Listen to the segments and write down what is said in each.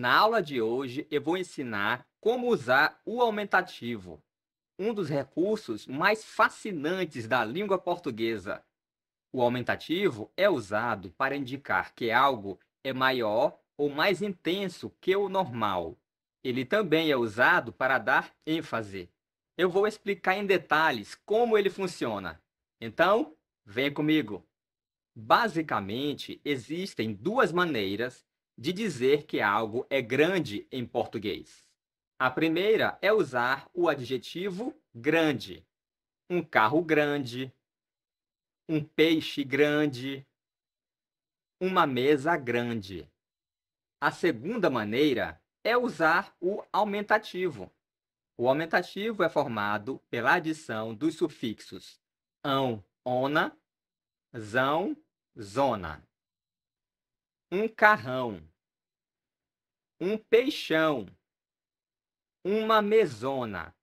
Na aula de hoje, eu vou ensinar como usar o aumentativo, um dos recursos mais fascinantes da língua portuguesa. O aumentativo é usado para indicar que algo é maior ou mais intenso que o normal. Ele também é usado para dar ênfase. Eu vou explicar em detalhes como ele funciona. Então, vem comigo! Basicamente, existem duas maneiras de dizer que algo é grande em português. A primeira é usar o adjetivo grande. Um carro grande, um peixe grande, uma mesa grande. A segunda maneira é usar o aumentativo. O aumentativo é formado pela adição dos sufixos ão, ona, zão, zona um carrão, um peixão, uma mesona.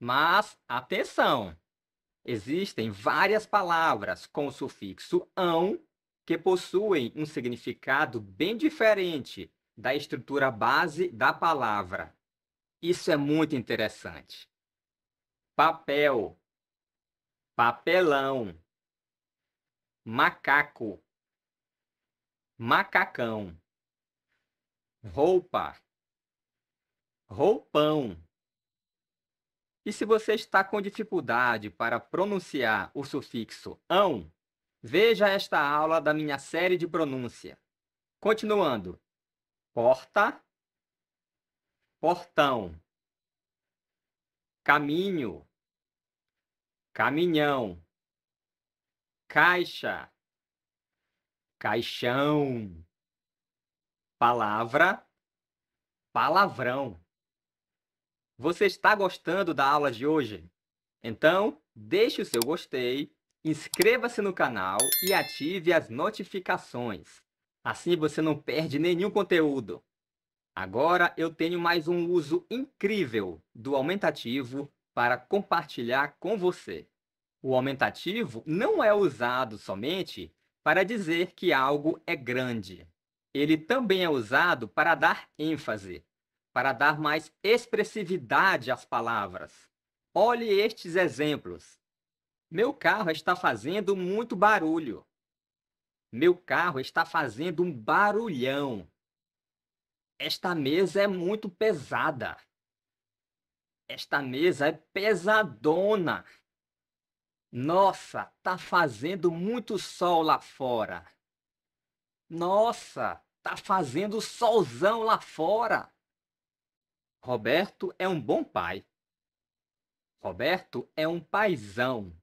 Mas, atenção! Existem várias palavras com o sufixo ão que possuem um significado bem diferente da estrutura base da palavra. Isso é muito interessante. Papel, papelão, macaco, macacão, roupa, roupão. E se você está com dificuldade para pronunciar o sufixo ão, veja esta aula da minha série de pronúncia. Continuando. Porta, portão, caminho, caminhão, caixa, Caixão. Palavra. Palavrão. Você está gostando da aula de hoje? Então, deixe o seu gostei, inscreva-se no canal e ative as notificações. Assim você não perde nenhum conteúdo. Agora eu tenho mais um uso incrível do aumentativo para compartilhar com você. O aumentativo não é usado somente para dizer que algo é grande. Ele também é usado para dar ênfase, para dar mais expressividade às palavras. Olhe estes exemplos. Meu carro está fazendo muito barulho. Meu carro está fazendo um barulhão. Esta mesa é muito pesada. Esta mesa é pesadona. Nossa, tá fazendo muito sol lá fora. Nossa, tá fazendo solzão lá fora. Roberto é um bom pai. Roberto é um paizão.